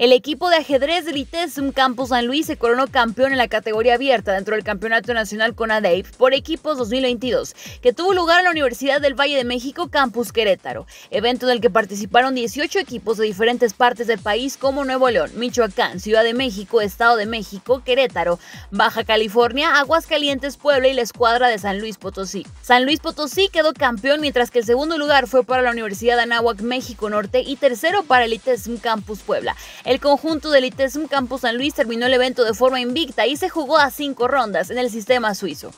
El equipo de ajedrez del ITESUM Campus San Luis se coronó campeón en la categoría abierta dentro del Campeonato Nacional con CONADEIP por equipos 2022, que tuvo lugar en la Universidad del Valle de México Campus Querétaro, evento en el que participaron 18 equipos de diferentes partes del país como Nuevo León, Michoacán, Ciudad de México, Estado de México, Querétaro, Baja California, Aguascalientes, Puebla y la escuadra de San Luis Potosí. San Luis Potosí quedó campeón mientras que el segundo lugar fue para la Universidad de Anáhuac México Norte y tercero para el ITESUM Campus Puebla. El conjunto del ITESUM Campo San Luis terminó el evento de forma invicta y se jugó a cinco rondas en el sistema suizo.